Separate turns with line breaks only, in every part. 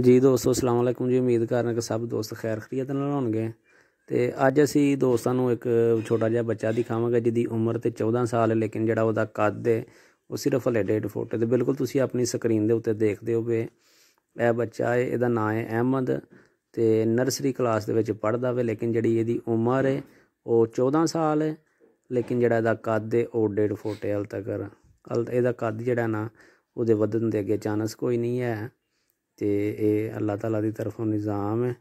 ਜੀ ਦੋਸਤੋ ਅਸਲਾਮ ਵਾਲੇਕੁਮ ਜੀ ਉਮੀਦ ਕਰਨਾ ਕਿ ਸਭ ਦੋਸਤ ਖੈਰ ਖਰੀਅਤ ਨਾਲ ਹੋਣਗੇ ਤੇ ਅੱਜ ਅਸੀਂ ਦੋਸਤਾਂ ਨੂੰ ਇੱਕ ਛੋਟਾ ਜਿਹਾ ਬੱਚਾ ਦਿਖਾਵਾਂਗੇ ਜਿਹਦੀ ਉਮਰ ਤੇ 14 ਸਾਲ ਹੈ ਲੇਕਿਨ ਜਿਹੜਾ ਉਹਦਾ ਕੱਦ ਹੈ ਉਹ ਸਿਰਫ ਹਲੇ 1.5 ਫੁੱਟ ਤੇ ਬਿਲਕੁਲ ਤੁਸੀਂ ਆਪਣੀ ਸਕਰੀਨ ਦੇ ਉੱਤੇ ਦੇਖਦੇ ਹੋ ਵੇ ਇਹ ਬੱਚਾ ਹੈ ਇਹਦਾ ਨਾਮ ਹੈ ਅਹਿਮਦ ਤੇ ਨਰਸਰੀ ਕਲਾਸ ਦੇ ਵਿੱਚ ਪੜਦਾ ਵੇ ਲੇਕਿਨ ਜਿਹੜੀ ਇਹਦੀ ਉਮਰ ਹੈ ਉਹ 14 ਸਾਲ ਹੈ ਲੇਕਿਨ ਜਿਹੜਾ ਇਹਦਾ ਕੱਦ ਹੈ ਉਹ 1.5 ਫੁੱਟ ਹਲ ਤੱਕ ਇਹਦਾ ਕੱਦ ਜਿਹੜਾ ਨਾ ਉਹਦੇ ਵਧਣ ਦੇ ਅੱਗੇ ਚਾਂਸ ਕੋਈ ਨਹੀਂ ਹੈ ਤੇ ਇਹ ਅੱਲਾਹ ਤਾਲਾ ਦੀ ਤਰਫੋਂ ਨਿਜ਼ਾਮ ਹੈ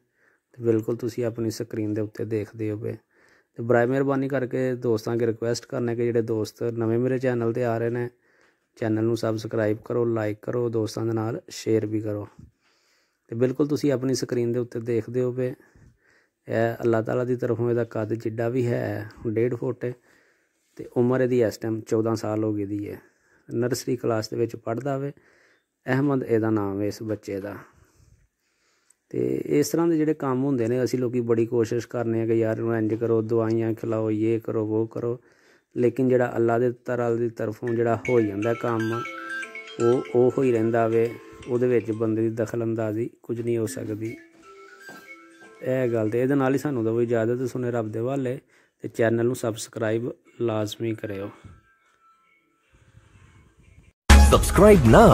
ਤੇ ਬਿਲਕੁਲ ਤੁਸੀਂ ਆਪਣੀ ਸਕਰੀਨ ਦੇ ਉੱਤੇ ਦੇਖਦੇ ਹੋਵੇ ਤੇ ਬਰਾਏ ਮਿਹਰਬਾਨੀ ਕਰਕੇ ਦੋਸਤਾਂ ਕੇ ਰਿਕੁਐਸਟ ਕਰਨੇ ਕਿ ਜਿਹੜੇ ਦੋਸਤ ਨਵੇਂ ਮੇਰੇ ਚੈਨਲ ਤੇ ਆ ਰਹੇ ਨੇ ਚੈਨਲ ਨੂੰ ਸਬਸਕ੍ਰਾਈਬ ਕਰੋ ਲਾਈਕ ਕਰੋ ਦੋਸਤਾਂ ਦੇ ਨਾਲ ਸ਼ੇਅਰ ਵੀ ਕਰੋ ਤੇ ਬਿਲਕੁਲ ਤੁਸੀਂ ਆਪਣੀ ਸਕਰੀਨ ਦੇ ਉੱਤੇ ਦੇਖਦੇ ਹੋਵੇ ਇਹ ਅੱਲਾਹ ਤਾਲਾ ਦੀ ਤਰਫੋਂ ਇਹਦਾ ਕੱਦ ਜਿੱਡਾ ਵੀ ਹੈ 1.5 ਫੁੱਟ ਤੇ ਉਮਰ ਇਹਦੀ ਇਸ ਟਾਈਮ 14 ਸਾਲ ਹੋ ਗਈ ਦੀ ਹੈ ਨਰਸਰੀ ਕਲਾਸ ਦੇ ਵਿੱਚ ਪੜਦਾ ਵੇ ਅਹਿਮਦ ਇਹਦਾ ਨਾਮ ਹੈ ਇਸ ਬੱਚੇ ਦਾ ਤੇ ਇਸ ਤਰ੍ਹਾਂ ਦੇ ਜਿਹੜੇ ਕੰਮ ਹੁੰਦੇ ਨੇ ਅਸੀਂ ਲੋਕੀ ਬੜੀ ਕੋਸ਼ਿਸ਼ ਕਰਨੇ ਆ ਕਿ ਯਾਰ ਇਹਨੂੰ ਇੰਜ ਕਰੋ ਦਵਾਈਆਂ ਖਿਲਾਓ ਇਹ ਕਰੋ ਉਹ ਕਰੋ ਲੇਕਿਨ ਜਿਹੜਾ ਅੱਲਾ ਦੇ ਤਰਲ ਦੀ ਤਰਫੋਂ ਜਿਹੜਾ ਹੋ ਜਾਂਦਾ ਕੰਮ ਉਹ ਉਹ ਹੋ ਹੀ ਰਹਿੰਦਾ ਵੇ ਉਹਦੇ ਵਿੱਚ ਬੰਦੇ ਦੀ ਦਖਲ ਅੰਦਾਜ਼ੀ ਕੁਝ ਨਹੀਂ ਹੋ ਸਕਦੀ ਇਹ ਗੱਲ ਤੇ ਇਹਦੇ ਨਾਲ ਹੀ ਸਾਨੂੰ ਦਿਓ ਇਜਾਜ਼ਤ ਸੁਨੇ ਰੱਬ ਦੇ ਵਾਲੇ ਤੇ ਚੈਨਲ ਨੂੰ ਸਬਸਕ੍ਰਾਈਬ ਲਾਜ਼ਮੀ ਕਰਿਓ Subscribe now